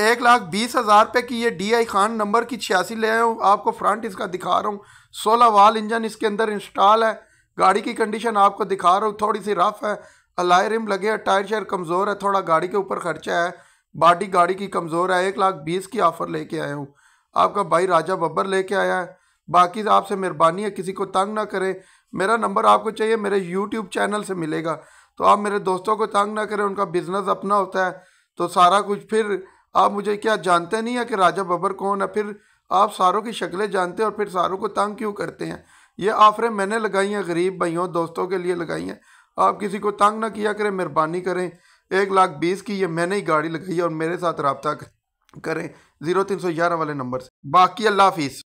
एक लाख बीस हज़ार रुपये की ये डी आई खान नंबर की छियासी ले आया हूँ आपको फ्रंट इसका दिखा रहा हूँ सोलह वाल इंजन इसके अंदर इंस्टॉल है गाड़ी की कंडीशन आपको दिखा रहा हूँ थोड़ी सी रफ है अलाय रिम लगे है टायर शायर कमज़ोर है थोड़ा गाड़ी के ऊपर खर्चा है बाडी गाड़ी की कमज़ोर है एक लाख बीस की ऑफ़र लेके आया हूँ आपका भाई राजा बब्बर लेके आया है बाकी आपसे मेहरबानी है किसी को तंग ना करें मेरा नंबर आपको चाहिए मेरे यूट्यूब चैनल से मिलेगा तो आप मेरे दोस्तों को तंग ना करें उनका बिज़नेस अपना होता है तो सारा कुछ फिर आप मुझे क्या जानते नहीं हैं कि राजा बबर कौन है फिर आप सारों की शक्लें जानते हैं और फिर सारों को तंग क्यों करते हैं ये आफरें मैंने लगाई हैं गरीब भाइयों दोस्तों के लिए लगाई हैं आप किसी को तंग ना किया करें मेहरबानी करें एक लाख बीस की ये मैंने ही गाड़ी लगाई है और मेरे साथ रबता करें ज़ीरो तीन सौ ग्यारह वाले नंबर से बाकी अल्लाह हाफिज़